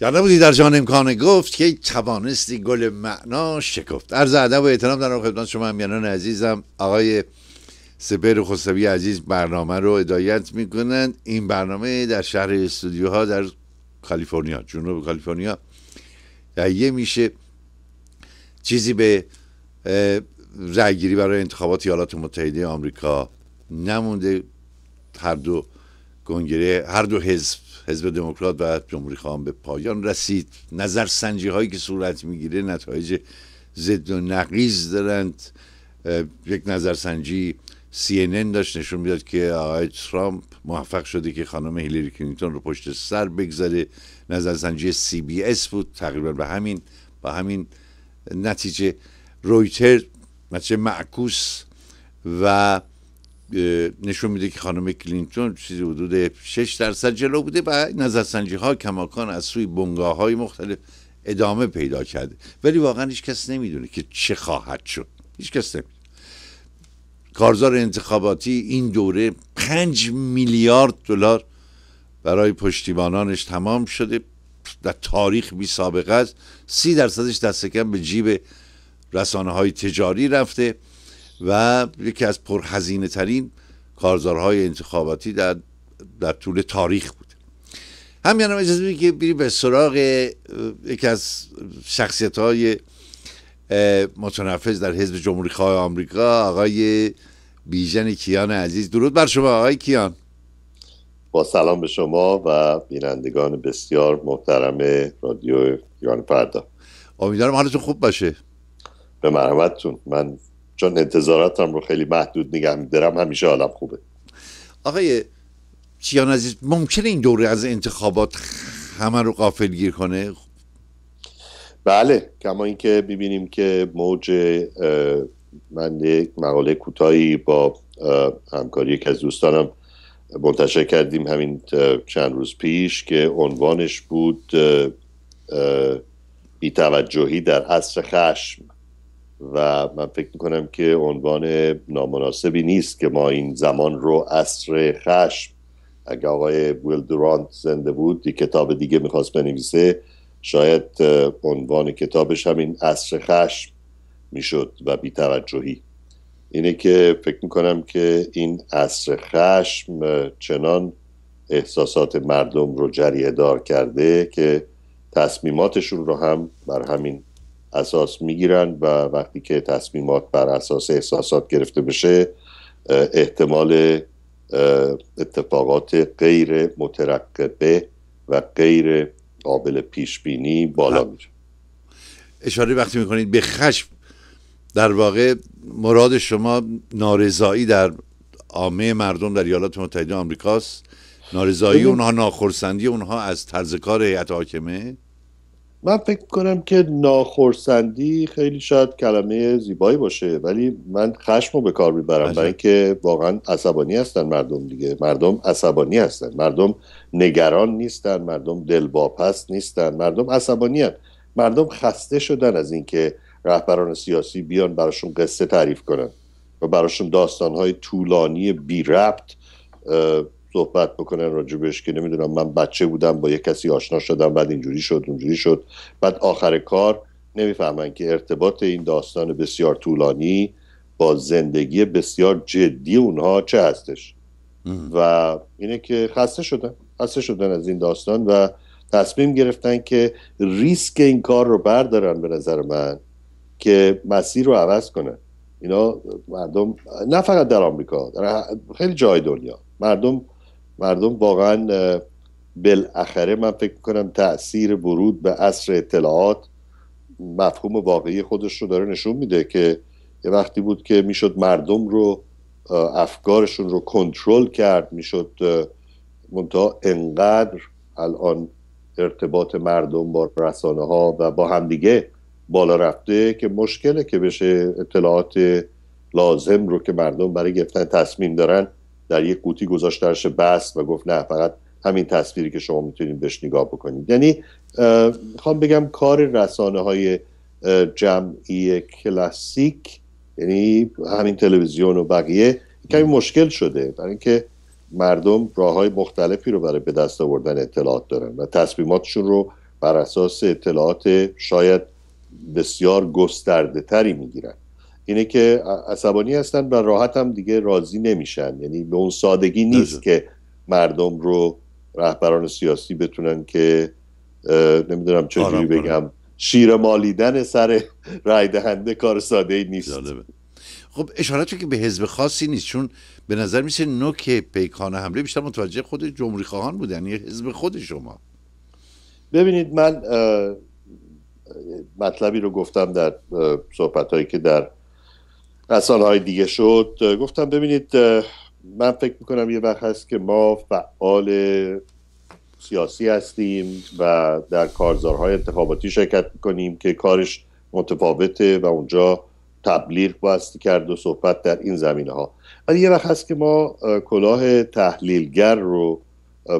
کرده بودی در جان امکان گفت که توانستی گل معنا شکفت عرض ادب و احترام در خدمت شما همیانان عزیزم آقای سپر خسروی عزیز برنامه رو ادایت میکنند این برنامه در شهر استودیوها در کالیفرنیا جنوب کالیفرنیا تهیه میشه چیزی به رأیگیری برای انتخابات ایالات متحده آمریکا نمونده هر دو کنگره هر دو حزب حزب دموکرات و جمهوری خواهان به پایان رسید نظر سنجی هایی که صورت میگیره نتایج زد و نقیز دارند یک نظرسنجی CNN داشت نشون میداد که آقای ترامپ موفق شده که خانم هیلری کلینتون رو پشت سر بگذاره نظرسنجی CBS بود تقریبا به همین با همین نتیجه رویتر نتیجه معکوس و نشون میده که خانم کلینتون چیزی حدود 6 درصد جلو بوده و نظرسنجی ها کماکان از سوی بنگاه های مختلف ادامه پیدا کرده ولی واقعا هیچ کس نمیدونه که چه خواهد شد هیچ کس نمیدونه کارزار انتخاباتی این دوره 5 میلیارد دلار برای پشتیبانانش تمام شده در تاریخ بی سابقه است سی درصدش دست کم به جیب رسانه های تجاری رفته و یکی از پرهزینه ترین کارزارهای انتخاباتی در, در طول تاریخ بود همین هم اجازه که بریم به سراغ یکی از شخصیت های متنفذ در حزب جمهوری خواه آمریکا آقای بیژن کیان عزیز درود بر شما آقای کیان با سلام به شما و بینندگان بسیار محترم رادیو ایران فردا امیدوارم حالتون خوب باشه به مرحمتتون من چون انتظاراتم رو خیلی محدود نگه میدارم همیشه حالم خوبه آقای کیان عزیز ممکنه این دوره از انتخابات همه رو قافل گیر کنه بله کما اینکه ببینیم که موج من یک مقاله کوتاهی با همکاری یک از دوستانم منتشر کردیم همین چند روز پیش که عنوانش بود بیتوجهی در عصر خشم و من فکر میکنم که عنوان نامناسبی نیست که ما این زمان رو اصر خشم اگر آقای ویل زنده بود یک کتاب دیگه میخواست بنویسه شاید عنوان کتابش همین اصر خشم میشد و بیتوجهی اینه که فکر میکنم که این اصر خشم چنان احساسات مردم رو جریه دار کرده که تصمیماتشون رو هم بر همین اساس میگیرن و وقتی که تصمیمات بر اساس احساسات گرفته بشه احتمال اتفاقات غیر مترقبه و غیر قابل پیش بینی بالا میره اشاره وقتی میکنید به خشم در واقع مراد شما نارضایی در عامه مردم در ایالات متحده آمریکاست نارضایی اونها ناخرسندی اونها از طرز کار هیئت حاکمه من فکر کنم که ناخرسندی خیلی شاید کلمه زیبایی باشه ولی من خشم رو به کار میبرم برای اینکه واقعا عصبانی هستن مردم دیگه مردم عصبانی هستن مردم نگران نیستن مردم دلواپس نیستن مردم عصبانی هستن. مردم خسته شدن از اینکه رهبران سیاسی بیان براشون قصه تعریف کنن و براشون داستانهای طولانی بی ربط صحبت بکنن راجبش که نمیدونم من بچه بودم با یه کسی آشنا شدم بعد اینجوری شد اونجوری شد بعد آخر کار نمیفهمن که ارتباط این داستان بسیار طولانی با زندگی بسیار جدی اونها چه هستش و اینه که خسته شدن خسته شدن از این داستان و تصمیم گرفتن که ریسک این کار رو بردارن به نظر من که مسیر رو عوض کنه، اینا مردم نه فقط در آمریکا در خیلی جای دنیا مردم مردم واقعا بالاخره من فکر میکنم تاثیر ورود به عصر اطلاعات مفهوم واقعی خودش رو داره نشون میده که یه وقتی بود که میشد مردم رو افکارشون رو کنترل کرد میشد منتها انقدر الان ارتباط مردم با رسانه ها و با همدیگه بالا رفته که مشکله که بشه اطلاعات لازم رو که مردم برای گرفتن تصمیم دارن در یک قوطی گذاشت درش بست و گفت نه فقط همین تصویری که شما میتونید بهش نگاه بکنید یعنی میخوام بگم کار رسانه های جمعی کلاسیک یعنی همین تلویزیون و بقیه کمی مشکل شده برای اینکه مردم راه های مختلفی رو برای به دست آوردن اطلاعات دارن و تصمیماتشون رو بر اساس اطلاعات شاید بسیار گسترده تری میگیرن اینه که عصبانی هستن و راحت هم دیگه راضی نمیشن یعنی به اون سادگی نیست که مردم رو رهبران سیاسی بتونن که نمیدونم چجوری بگم شیر مالیدن سر رای دهنده کار ساده ای نیست جالبه. خب اشارت که به حزب خاصی نیست چون به نظر میسه نوک پیکان حمله بیشتر متوجه خود جمهوری خواهان بودن یه یعنی حزب خود شما ببینید من مطلبی رو گفتم در صحبت هایی که در از سالهای دیگه شد گفتم ببینید من فکر میکنم یه وقت هست که ما فعال سیاسی هستیم و در کارزارهای انتخاباتی شرکت میکنیم که کارش متفاوته و اونجا تبلیغ باست کرد و صحبت در این زمینه ها ولی یه وقت هست که ما کلاه تحلیلگر رو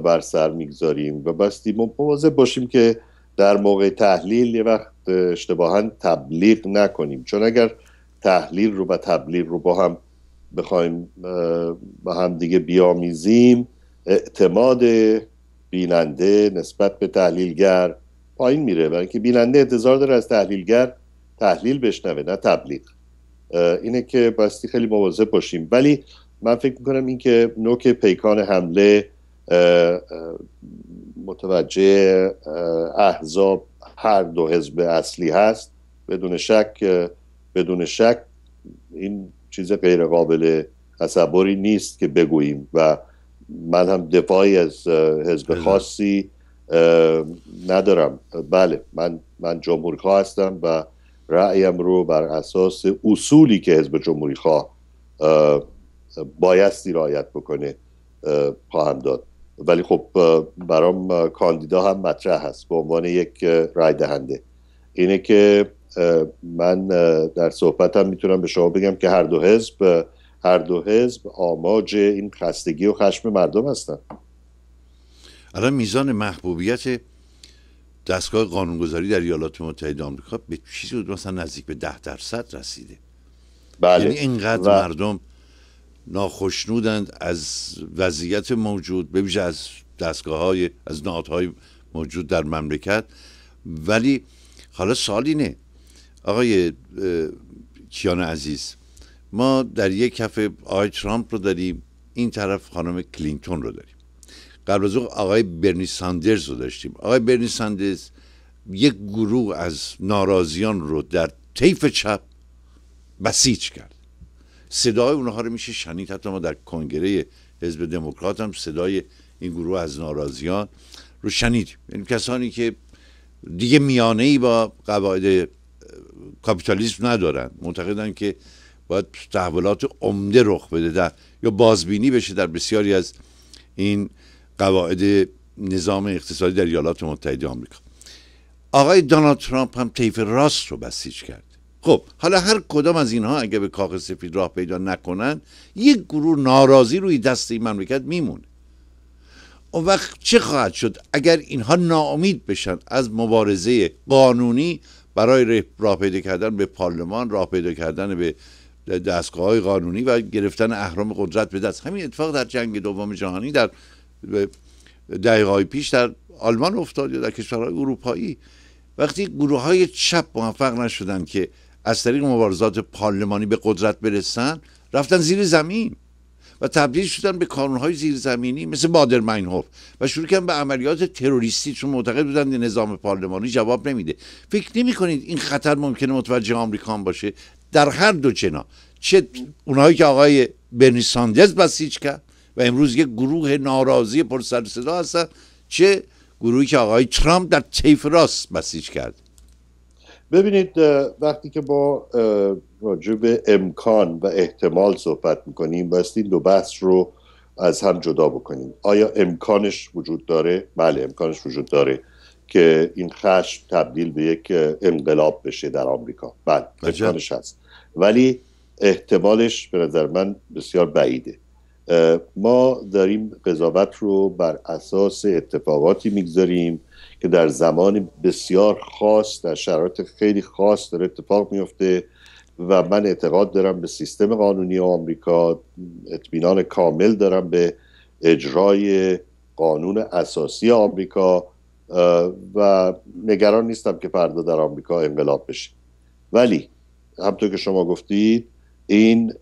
بر سر میگذاریم و بستی مواظب باشیم که در موقع تحلیل یه وقت اشتباها تبلیغ نکنیم چون اگر تحلیل رو و تبلیغ رو با هم بخوایم با هم دیگه بیامیزیم اعتماد بیننده نسبت به تحلیلگر پایین میره برای که بیننده انتظار داره از تحلیلگر تحلیل بشنوه نه تبلیغ اینه که باستی خیلی مواظب باشیم ولی من فکر میکنم اینکه نوک پیکان حمله متوجه احزاب هر دو حزب اصلی هست بدون شک بدون شک این چیز غیر قابل تصوری نیست که بگوییم و من هم دفاعی از حزب بله. خاصی ندارم بله من من خواه هستم و رأیم رو بر اساس اصولی که حزب جمهوری خواه بایستی رعایت بکنه خواهم داد ولی خب برام کاندیدا هم مطرح هست به عنوان یک رای دهنده اینه که من در صحبتم میتونم به شما بگم که هر دو حزب هر دو حزب آماج این خستگی و خشم مردم هستن الان میزان محبوبیت دستگاه قانونگذاری در ایالات متحده آمریکا به چیزی بود مثلا نزدیک به ده درصد رسیده بله. یعنی اینقدر مردم ناخشنودند از وضعیت موجود ببیشه از دستگاه های از نهادهای موجود در مملکت ولی حالا سال آقای کیان عزیز ما در یک کف آقای ترامپ رو داریم این طرف خانم کلینتون رو داریم قبل از اون آقای برنی ساندرز رو داشتیم آقای برنی ساندرز یک گروه از ناراضیان رو در طیف چپ بسیج کرد صدای اونها رو میشه شنید حتی ما در کنگره حزب دموکرات هم صدای این گروه از ناراضیان رو شنید یعنی کسانی که دیگه میانه ای با قواعد کاپیتالیسم ندارن معتقدن که باید تحولات عمده رخ بده در یا بازبینی بشه در بسیاری از این قواعد نظام اقتصادی در ایالات متحده آمریکا آقای دونالد ترامپ هم طیف راست رو بسیج کرد خب حالا هر کدام از اینها اگه به کاخ سفید راه پیدا نکنن یک گروه ناراضی روی دست این مملکت میمونه اون وقت چه خواهد شد اگر اینها ناامید بشن از مبارزه قانونی برای راه پیدا کردن به پارلمان راه پیدا کردن به دستگاه های قانونی و گرفتن اهرام قدرت به دست همین اتفاق در جنگ دوم جهانی در دقیقه های پیش در آلمان افتاد یا در کشورهای اروپایی وقتی گروه های چپ موفق نشدن که از طریق مبارزات پارلمانی به قدرت برسن رفتن زیر زمین و تبدیل شدن به کانونهای زیرزمینی مثل بادر ماینهوف و شروع کردن به عملیات تروریستی چون معتقد بودن نظام پارلمانی جواب نمیده فکر نمی کنید این خطر ممکنه متوجه آمریکان باشه در هر دو جنا چه اونایی که آقای برنی ساندرز بسیج کرد و امروز یک گروه ناراضی پر سر صدا هستن چه گروهی که آقای ترامپ در طیف راست بسیج کرد ببینید وقتی که با راجب امکان و احتمال صحبت میکنیم باید این دو بحث رو از هم جدا بکنیم آیا امکانش وجود داره؟ بله امکانش وجود داره که این خشم تبدیل به یک انقلاب بشه در آمریکا بله امکانش هست ولی احتمالش به نظر من بسیار بعیده ما داریم قضاوت رو بر اساس اتفاقاتی میگذاریم در زمان بسیار خاص در شرایط خیلی خاص در اتفاق میفته و من اعتقاد دارم به سیستم قانونی آمریکا اطمینان کامل دارم به اجرای قانون اساسی آمریکا و نگران نیستم که فردا در آمریکا انقلاب بشه ولی همطور که شما گفتید این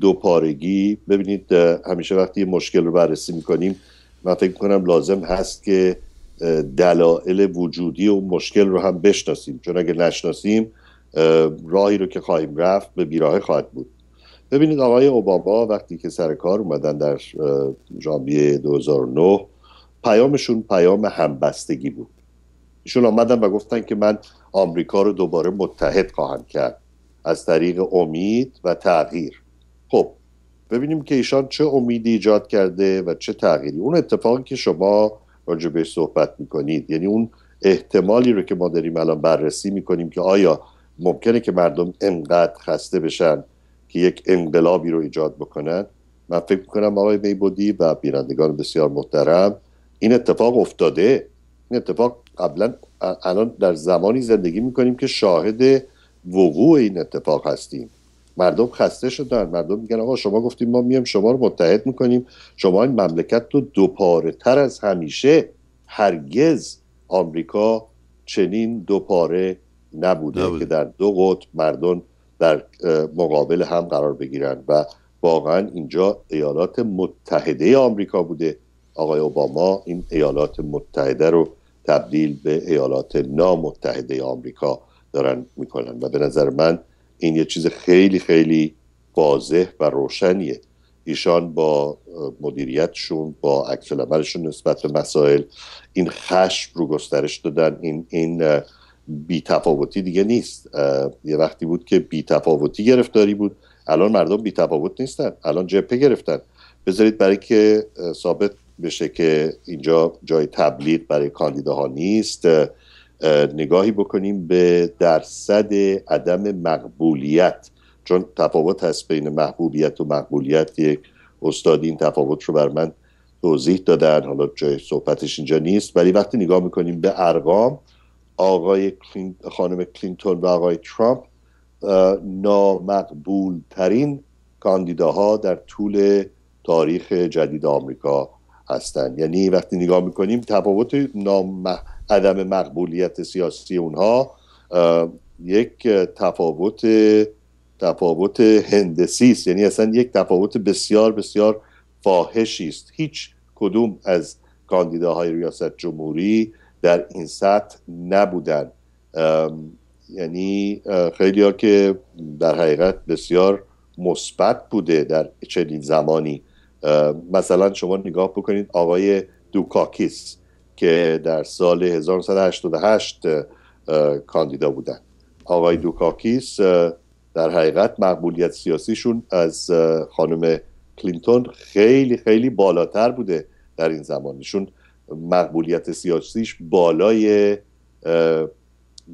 دوپارگی ببینید همیشه وقتی مشکل رو بررسی میکنیم من فکر میکنم لازم هست که دلایل وجودی و مشکل رو هم بشناسیم چون اگه نشناسیم راهی رو که خواهیم رفت به بیراه خواهد بود ببینید آقای اوباما وقتی که سر کار اومدن در ژانویه 2009 پیامشون پیام همبستگی بود ایشون آمدن و گفتن که من آمریکا رو دوباره متحد خواهم کرد از طریق امید و تغییر خب ببینیم که ایشان چه امیدی ایجاد کرده و چه تغییری اون اتفاقی که شما راجع بهش صحبت میکنید یعنی اون احتمالی رو که ما داریم الان بررسی میکنیم که آیا ممکنه که مردم انقدر خسته بشن که یک انقلابی رو ایجاد بکنن من فکر میکنم آقای میبودی و بینندگان بسیار محترم این اتفاق افتاده این اتفاق قبلا الان در زمانی زندگی میکنیم که شاهد وقوع این اتفاق هستیم مردم خسته شدن مردم میگن آقا شما گفتیم ما میام شما رو متحد میکنیم شما این مملکت رو دوپاره تر از همیشه هرگز آمریکا چنین دوپاره نبوده, نبوده که در دو قطب مردم در مقابل هم قرار بگیرن و واقعا اینجا ایالات متحده آمریکا بوده آقای اوباما این ایالات متحده رو تبدیل به ایالات نامتحده آمریکا دارن میکنن و به نظر من این یه چیز خیلی خیلی واضح و روشنیه ایشان با مدیریتشون با عکس نسبت به مسائل این خشم رو گسترش دادن این این بیتفاوتی دیگه نیست یه وقتی بود که بیتفاوتی گرفتاری بود الان مردم بیتفاوت نیستن الان جبهه گرفتن بذارید برای که ثابت بشه که اینجا جای تبلیغ برای کاندیداها نیست نگاهی بکنیم به درصد عدم مقبولیت چون تفاوت هست بین محبوبیت و مقبولیت یک استاد این تفاوت رو بر من توضیح دادن حالا جای صحبتش اینجا نیست ولی وقتی نگاه میکنیم به ارقام آقای خانم کلینتون و آقای ترامپ نامقبول ترین کاندیداها در طول تاریخ جدید آمریکا هستند یعنی وقتی نگاه میکنیم تفاوت نامقبول عدم مقبولیت سیاسی اونها یک تفاوت تفاوت هندسی است یعنی اصلا یک تفاوت بسیار بسیار فاحشی است هیچ کدوم از کاندیداهای ریاست جمهوری در این سطح نبودن یعنی خیلی ها که در حقیقت بسیار مثبت بوده در چنین زمانی مثلا شما نگاه بکنید آقای دوکاکیس که در سال 1988 کاندیدا بودن آقای دوکاکیس در حقیقت مقبولیت سیاسیشون از خانم کلینتون خیلی خیلی بالاتر بوده در این زمانشون مقبولیت سیاسیش بالای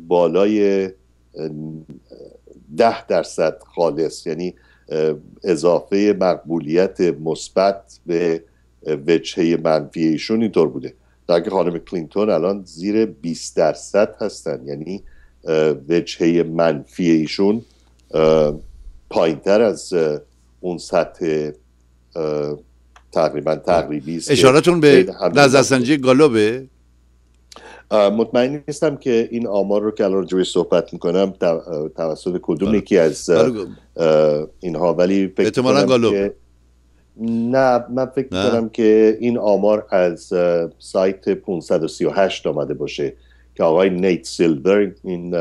بالای ده درصد خالص یعنی اضافه مقبولیت مثبت به وجهه منفی ایشون اینطور بوده در خانم کلینتون الان زیر 20 درصد هستن یعنی وجهه منفی ایشون تر از اون سطح تقریبا تقریبی است اشارتون به نظرسنجی گالوبه مطمئن نیستم که این آمار رو که الان جوی صحبت میکنم توسط کدوم آره. یکی از آره. اینها ولی فکر که نه من فکر کنم که این آمار از سایت 538 آمده باشه که آقای نیت سیلبرگ این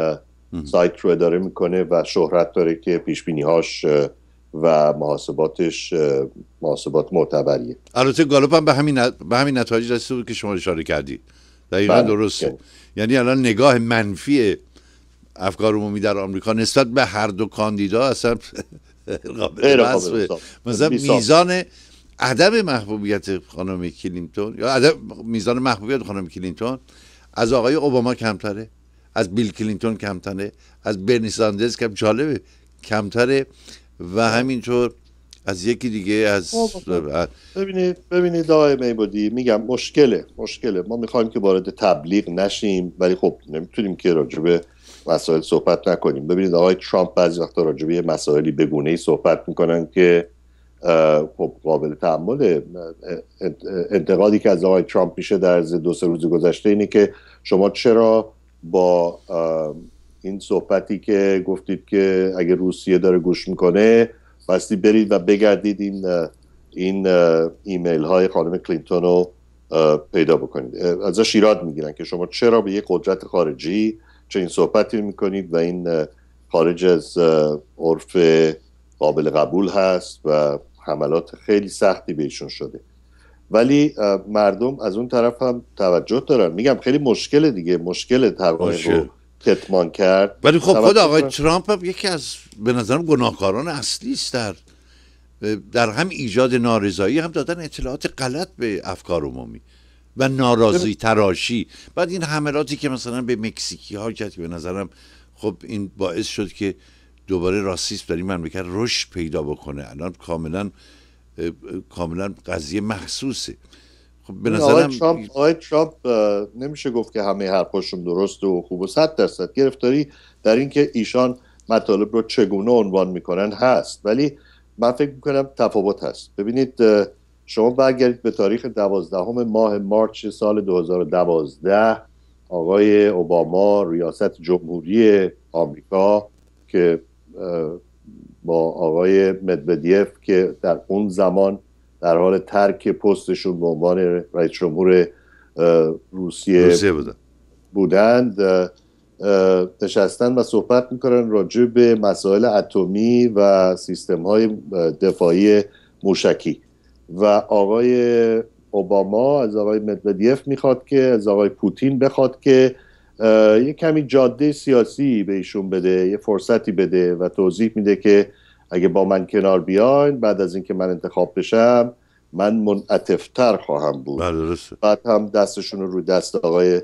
سایت رو اداره میکنه و شهرت داره که پیش و محاسباتش محاسبات معتبریه البته گالوپ به همین به همین نتایج رسیده بود که شما اشاره کردید دقیقا بله. درسته یعنی الان نگاه منفی افکار عمومی در آمریکا نسبت به هر دو کاندیدا اصلا قابل مثلا میزان عدم محبوبیت خانم کلینتون یا عدم میزان محبوبیت خانم کلینتون از آقای اوباما کمتره از بیل کلینتون کمتره از برنی ساندرز کم جالبه کمتره و همینطور از یکی دیگه از ببینید ببینید آقای میبودی میگم مشکله مشکله ما میخوایم که وارد تبلیغ نشیم ولی خب نمیتونیم که راجبه مسائل صحبت نکنیم ببینید آقای ترامپ بعضی وقتا راجبه مسائلی بگونه ای صحبت میکنن که خب قابل تحمل انتقادی که از آقای ترامپ میشه در دو سه روز گذشته اینه که شما چرا با این صحبتی که گفتید که اگه روسیه داره گوش میکنه بستی برید و بگردید این این ایمیل های خانم کلینتون رو پیدا بکنید ازش ایراد میگیرن که شما چرا به یک قدرت خارجی این صحبتی میکنید و این خارج از عرف قابل قبول هست و حملات خیلی سختی بهشون شده ولی مردم از اون طرف هم توجه دارن میگم خیلی مشکل دیگه مشکل تقایم رو کتمان کرد ولی خب خود آقای ترامپ هم یکی از به نظرم گناهکاران اصلی است در در هم ایجاد نارضایی هم دادن اطلاعات غلط به افکار عمومی و ناراضی تراشی بعد این حملاتی که مثلا به مکسیکی ها کرد به نظرم خب این باعث شد که دوباره راسیست در این مملکت رشد پیدا بکنه الان کاملا کاملا قضیه محسوسه خب به نظرم آقای ترامپ, نمیشه گفت که همه حرفاشون درست و خوب و صد درصد گرفتاری در اینکه ایشان مطالب رو چگونه عنوان میکنن هست ولی من فکر میکنم تفاوت هست ببینید شما برگردید به تاریخ دوازدهم ماه مارچ سال 2012 آقای اوباما ریاست جمهوری آمریکا که با آقای مدودیف که در اون زمان در حال ترک پستشون به عنوان رئیس جمهور روسیه, بودند نشستن و صحبت میکنن راجع به مسائل اتمی و سیستم های دفاعی موشکی و آقای اوباما از آقای مدودیف میخواد که از آقای پوتین بخواد که یه کمی جاده سیاسی به ایشون بده یه فرصتی بده و توضیح میده که اگه با من کنار بیاین بعد از اینکه من انتخاب بشم من منعتفتر خواهم بود بله، بعد هم دستشون رو دست آقای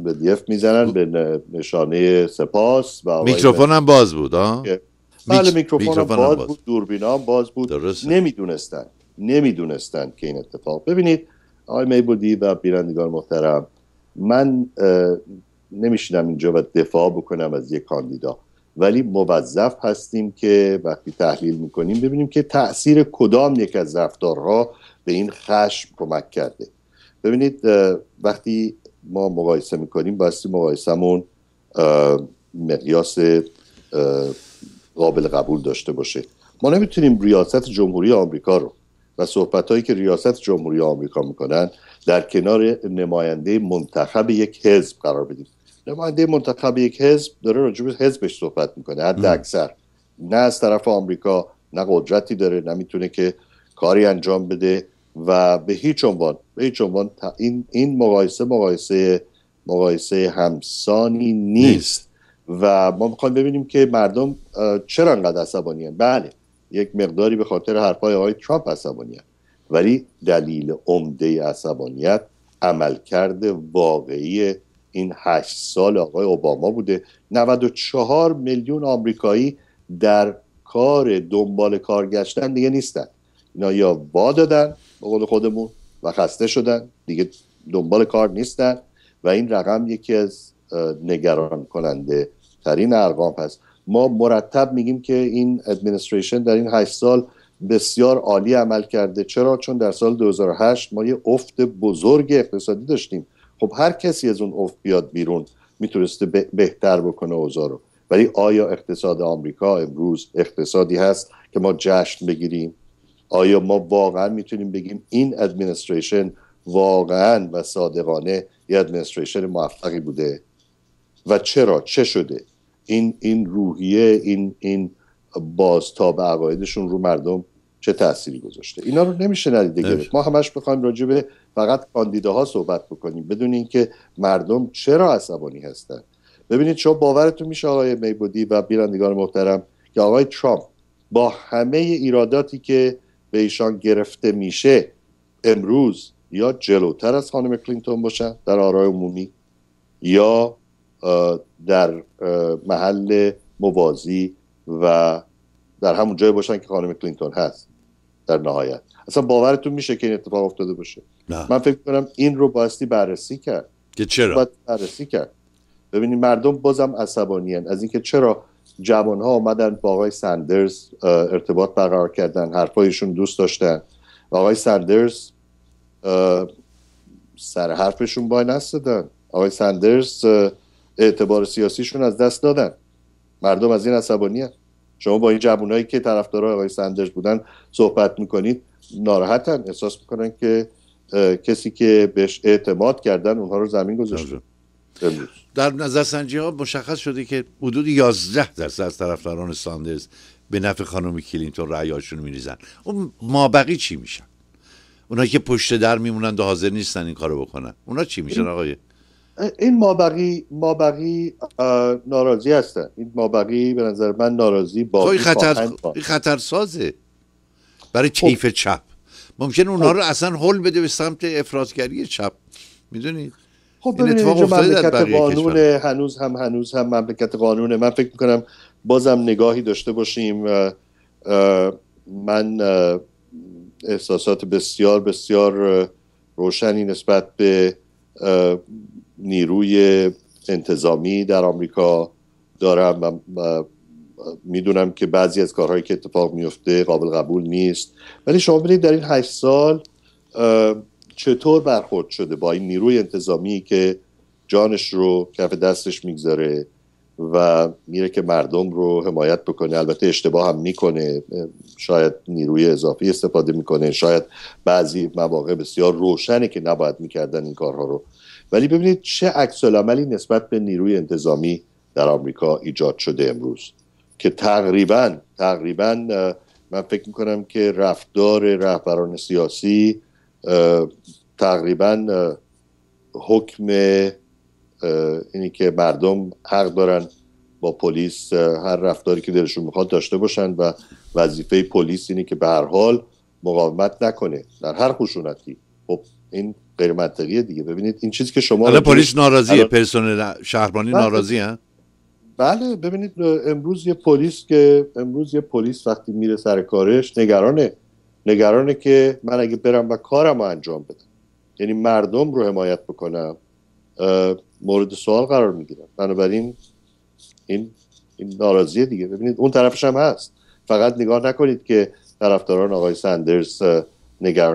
مدیف میزنن به نشانه سپاس و میکروفون هم باز بود ها بله میکروفون, هم باز, بود دوربین هم باز بود نمیدونستن نمیدونستند که این اتفاق ببینید آقای میبودی و بینندگان محترم من نمیشینم اینجا و دفاع بکنم از یک کاندیدا ولی موظف هستیم که وقتی تحلیل میکنیم ببینیم که تاثیر کدام یک از رفتارها به این خشم کمک کرده ببینید وقتی ما مقایسه میکنیم بایستی مقایسهمون مقیاس قابل قبول داشته باشه ما نمیتونیم ریاست جمهوری آمریکا رو و صحبت هایی که ریاست جمهوری آمریکا میکنن در کنار نماینده منتخب یک حزب قرار بدیم نماینده منتخب یک حزب داره راجع به حزبش صحبت میکنه حد اکثر نه از طرف آمریکا نه قدرتی داره نه میتونه که کاری انجام بده و به هیچ عنوان به هیچ عنوان این این مقایسه مقایسه مقایسه همسانی نیست و ما میخوایم ببینیم که مردم چرا انقدر عصبانی بله یک مقداری به خاطر حرفای آقای ترامپ عصبانیت ولی دلیل عمده عصبانیت عملکرد واقعی این هشت سال آقای اوباما بوده 94 میلیون آمریکایی در کار دنبال کار گشتن دیگه نیستن اینا یا وا دادن به قول خودمون و خسته شدن دیگه دنبال کار نیستن و این رقم یکی از نگران کننده ترین ارقام هست ما مرتب میگیم که این ادمنستریشن در این هشت سال بسیار عالی عمل کرده چرا چون در سال 2008 ما یه افت بزرگ اقتصادی داشتیم خب هر کسی از اون افت بیاد بیرون میتونسته بهتر بکنه اوضاع رو ولی آیا اقتصاد آمریکا امروز اقتصادی هست که ما جشن بگیریم آیا ما واقعا میتونیم بگیم این ادمنستریشن واقعا و صادقانه یه ادمنستریشن موفقی بوده و چرا چه شده این این روحیه این این بازتاب عقایدشون رو مردم چه تأثیری گذاشته اینا رو نمیشه ندیده گرفت ما همش بخوایم راجع به فقط کاندیداها صحبت بکنیم بدون اینکه مردم چرا عصبانی هستن ببینید شما باورتون میشه آقای میبودی و بینندگان محترم که آقای ترامپ با همه ایراداتی که به ایشان گرفته میشه امروز یا جلوتر از خانم کلینتون باشن در آرای عمومی یا در محل موازی و در همون جای باشن که خانم کلینتون هست در نهایت اصلا باورتون میشه که این اتفاق افتاده باشه من فکر کنم این رو باستی بررسی کرد که چرا باید بررسی کرد ببینید مردم بازم عصبانین از اینکه چرا جوان ها آمدن با آقای سندرز ارتباط برقرار کردن حرفایشون دوست داشتن و آقای سندرز سر حرفشون بای نستدن آقای سندرز اعتبار سیاسیشون از دست دادن مردم از این عصبانی هست. شما با این جوانایی که طرفدار آقای سندرز بودن صحبت میکنید ناراحتن احساس میکنن که کسی که بهش اعتماد کردن اونها رو زمین گذاشته در سنجی ها مشخص شده که حدود 11 درصد از طرفداران ساندرز به نفع خانم کلینتون رأیاشون میریزن اون مابقی چی میشن اونایی که پشت در میمونند و حاضر نیستن این کارو بکنن اونا چی میشن آقای این مابقی مابقی ناراضی هستن این مابقی به نظر من ناراضی خب، با خطر سازه برای خب. کیف چپ ممکن اونها خب. رو اصلا حل بده به سمت افرادگری چپ میدونید خب این اتفاق مملکت قانون هنوز هم هنوز هم مملکت قانونه من فکر میکنم بازم نگاهی داشته باشیم من احساسات بسیار بسیار روشنی نسبت به نیروی انتظامی در آمریکا دارم و میدونم که بعضی از کارهایی که اتفاق میفته قابل قبول نیست ولی شما ببینید در این هشت سال چطور برخورد شده با این نیروی انتظامی که جانش رو کف دستش میگذاره و میره که مردم رو حمایت بکنه البته اشتباه هم میکنه شاید نیروی اضافی استفاده میکنه شاید بعضی مواقع بسیار روشنه که نباید میکردن این کارها رو ولی ببینید چه عکس عملی نسبت به نیروی انتظامی در آمریکا ایجاد شده امروز که تقریبا تقریبا من فکر میکنم که رفتار رهبران سیاسی تقریبا حکم اینی که مردم حق دارن با پلیس هر رفتاری که دلشون میخواد داشته باشن و وظیفه پلیس اینه که به هر حال مقاومت نکنه در هر خشونتی خب این غیر منطقیه دیگه ببینید این چیزی که شما پلیس ناراضیه پرسنل شهربانی بله. ناراضی بله ببینید امروز یه پلیس که امروز یه پلیس وقتی میره سر کارش نگرانه نگرانه که من اگه برم و کارم رو انجام بدم یعنی مردم رو حمایت بکنم مورد سوال قرار میگیرم بنابراین این این ناراضیه دیگه ببینید اون طرفش هم هست فقط نگاه نکنید که طرفداران آقای سندرز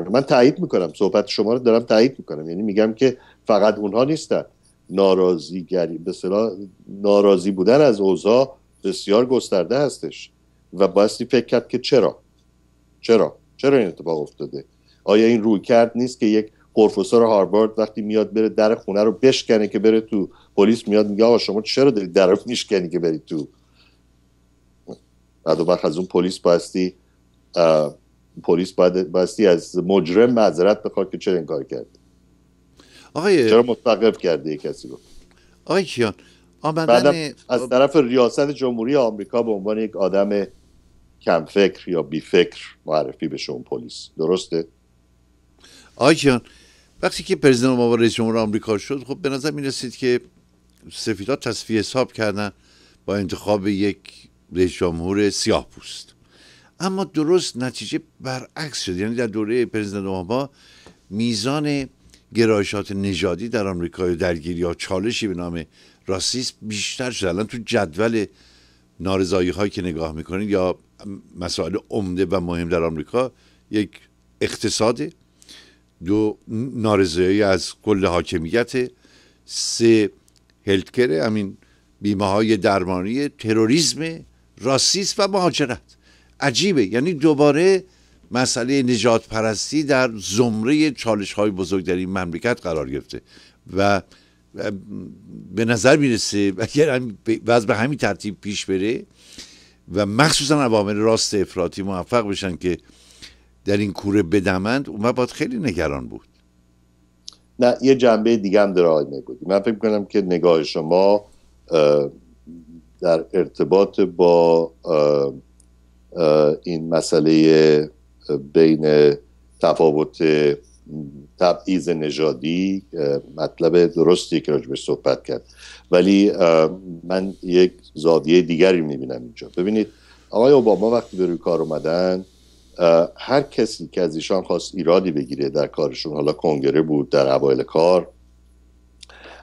من تایید میکنم صحبت شما رو دارم تایید میکنم یعنی میگم که فقط اونها نیستن ناراضیگری به ناراضی بودن از اوزا بسیار گسترده هستش و بایستی فکر کرد که چرا چرا چرا این اتفاق افتاده آیا این روی کرد نیست که یک پروفسور هاروارد وقتی میاد بره در خونه رو بشکنه که بره تو پلیس میاد میگه آقا شما چرا دارید در رو میشکنی که برید تو بعد از اون پلیس باستی. پلیس باید بستی از مجرم معذرت بخواد که چه این کار کرد؟ آقای چرا متوقف کرده یک کسی رو آقای کیان آمدن از طرف ریاست جمهوری آمریکا به عنوان یک آدم کم فکر یا بی فکر معرفی بشه اون پلیس درسته آقای کیان وقتی که پرزیدنت اوباما رئیس جمهور آمریکا شد خب به نظر می که ها تصفیه حساب کردن با انتخاب یک رئیس جمهور سیاه پوست اما درست نتیجه برعکس شد یعنی در دوره پرزیدنت اوباما میزان گرایشات نژادی در آمریکا درگیری یا چالشی به نام راسیسم بیشتر شد الان تو جدول نارضایی هایی که نگاه میکنید یا مسائل عمده و مهم در آمریکا یک اقتصاد دو نارضایی از کل حاکمیت سه هلتکره همین بیمه های درمانی تروریسم راسیسم و مهاجرت عجیبه یعنی دوباره مسئله نجات پرستی در زمره چالش های بزرگ در این مملکت قرار گرفته و به نظر میرسه اگر وضع به همین ترتیب پیش بره و مخصوصا عوامل راست افراطی موفق بشن که در این کوره بدمند اون باید خیلی نگران بود نه یه جنبه دیگه هم داره من فکر کنم که نگاه شما در ارتباط با این مسئله بین تفاوت تبعیض نژادی مطلب درستی که راجبش صحبت کرد ولی من یک زاویه دیگری میبینم اینجا ببینید آقای اوباما وقتی به روی کار اومدن هر کسی که از ایشان خواست ایرادی بگیره در کارشون حالا کنگره بود در اوایل کار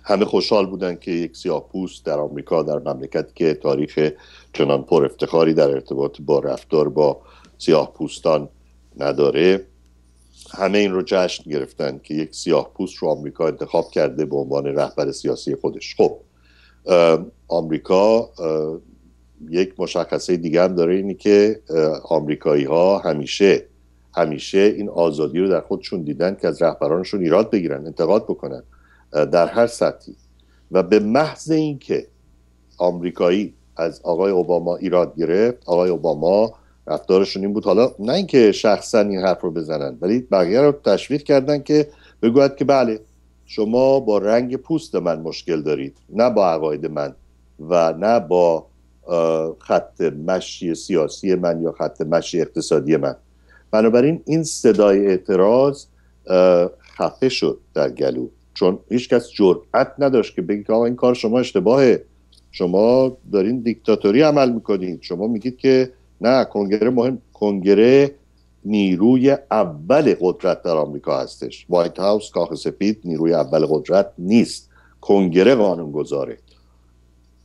همه خوشحال بودن که یک سیاه پوست در آمریکا در مملکتی که تاریخ چنان پر افتخاری در ارتباط با رفتار با سیاه پوستان نداره همه این رو جشن گرفتن که یک سیاه پوست رو آمریکا انتخاب کرده به عنوان رهبر سیاسی خودش خب آمریکا یک مشخصه دیگه هم داره اینی که آمریکایی ها همیشه همیشه این آزادی رو در خودشون دیدن که از رهبرانشون ایراد بگیرن انتقاد بکنن در هر سطحی و به محض اینکه آمریکایی از آقای اوباما ایراد گرفت آقای اوباما رفتارشون این بود حالا نه اینکه شخصا این حرف رو بزنن ولی بقیه رو تشویق کردن که بگوید که بله شما با رنگ پوست من مشکل دارید نه با عقاید من و نه با خط مشی سیاسی من یا خط مشی اقتصادی من بنابراین این صدای اعتراض خفه شد در گلو چون هیچکس جرأت نداشت که بگه آقا این کار شما اشتباهه شما دارین دیکتاتوری عمل میکنید شما میگید که نه کنگره مهم کنگره نیروی اول قدرت در آمریکا هستش وایت هاوس کاخ سپید نیروی اول قدرت نیست کنگره قانون گذاره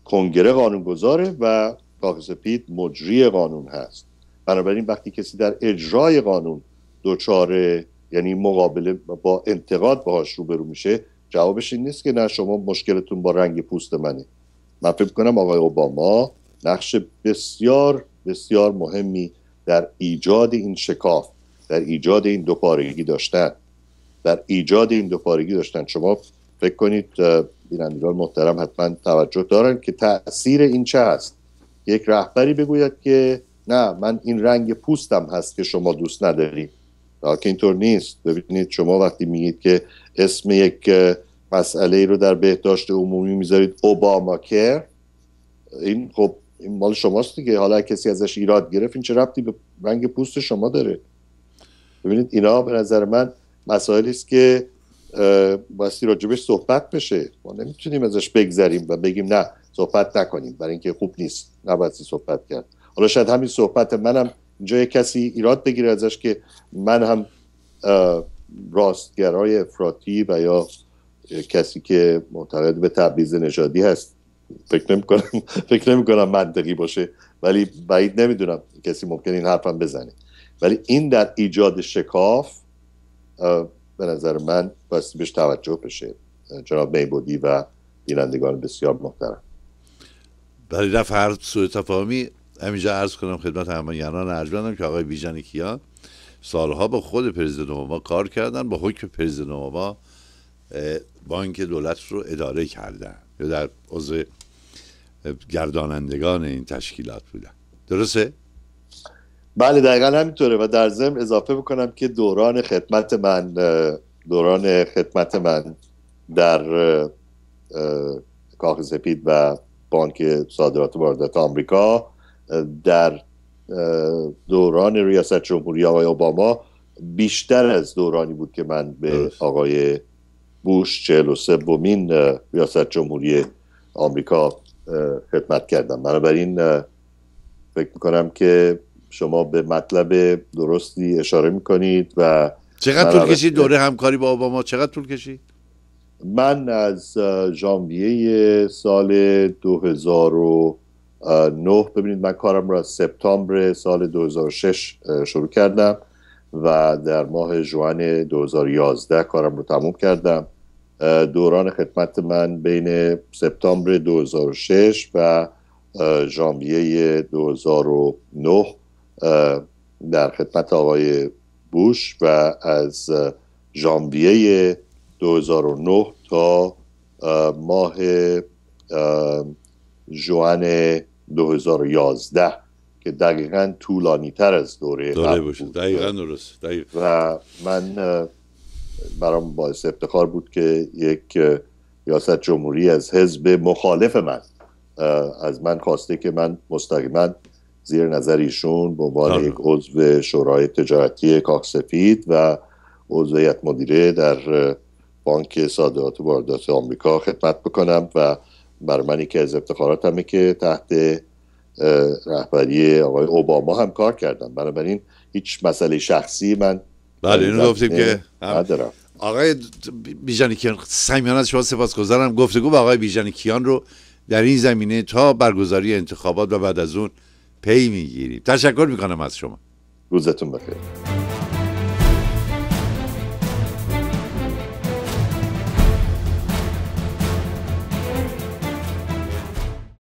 کنگره قانون گذاره و کاخ سپید مجری قانون هست بنابراین وقتی کسی در اجرای قانون دچار یعنی مقابله با انتقاد باهاش روبرو میشه جوابش این نیست که نه شما مشکلتون با رنگ پوست منه من فکر کنم آقای اوباما نقش بسیار بسیار مهمی در ایجاد این شکاف در ایجاد این دوپارگی داشتن در ایجاد این دوپارگی داشتن شما فکر کنید بینندگان محترم حتما توجه دارن که تاثیر این چه هست یک رهبری بگوید که نه من این رنگ پوستم هست که شما دوست نداریم که اینطور نیست ببینید شما وقتی میگید که اسم یک مسئله ای رو در بهداشت عمومی میذارید اوباما کر این خب این مال شماست دیگه حالا کسی ازش ایراد گرفت این چه ربطی به رنگ پوست شما داره ببینید اینا به نظر من مسائلی است که بایستی راجبش صحبت بشه ما نمیتونیم ازش بگذریم و بگیم نه صحبت نکنیم برای اینکه خوب نیست نباید صحبت کرد حالا شاید همین صحبت منم جای کسی ایراد بگیره ازش که من هم راستگرای افراطی و یا کسی که معتقد به تبعیض نژادی هست فکر نمی کنم فکر نمی کنم منطقی باشه ولی بعید نمیدونم کسی ممکن این حرفم بزنه ولی این در ایجاد شکاف به نظر من باید بهش توجه بشه جناب میبودی و بینندگان بسیار محترم ولی در هر سوء تفاهمی همینجا عرض کنم خدمت یعنان ارجمندم که آقای بیژن کیا سالها با خود پرزیدنت اوباما کار کردن با حکم پرزیدنت اوباما بانک دولت رو اداره کردن یا در عضو گردانندگان این تشکیلات بودن درسته؟ بله دقیقا همینطوره و در ضمن اضافه بکنم که دوران خدمت من دوران خدمت من در کاخ سپید و بانک صادرات واردات آمریکا در دوران ریاست جمهوری آقای اوباما بیشتر از دورانی بود که من به آقای بوش 43 بومین ریاست جمهوری آمریکا خدمت کردم بنابراین فکر میکنم که شما به مطلب درستی اشاره میکنید و چقدر طول کشید دوره همکاری با اوباما چقدر طول کشید من از ژانویه سال 2000 نه ببینید من کارم را سپتامبر سال 2006 شروع کردم و در ماه جوان 2011 کارم رو تموم کردم دوران خدمت من بین سپتامبر 2006 و ژانویه 2009 در خدمت آقای بوش و از ژانویه 2009 تا ماه جوان 2011 که دقیقا طولانی تر از دوره دقیقا درست و من برام باعث افتخار بود که یک ریاست جمهوری از حزب مخالف من از من خواسته که من مستقیما زیر نظر ایشون به عنوان آره. یک عضو شورای تجارتی کاخ سفید و عضو مدیره در بانک صادرات و واردات آمریکا خدمت بکنم و بر من که از همه که تحت رهبری آقای اوباما هم کار کردم بنابراین هیچ مسئله شخصی من بله اینو گفتیم که آقای بیژن کیان سمیان از شما سپاسگزارم گفتگو با آقای بیژن کیان رو در این زمینه تا برگزاری انتخابات و بعد از اون پی میگیریم تشکر میکنم از شما روزتون بخیر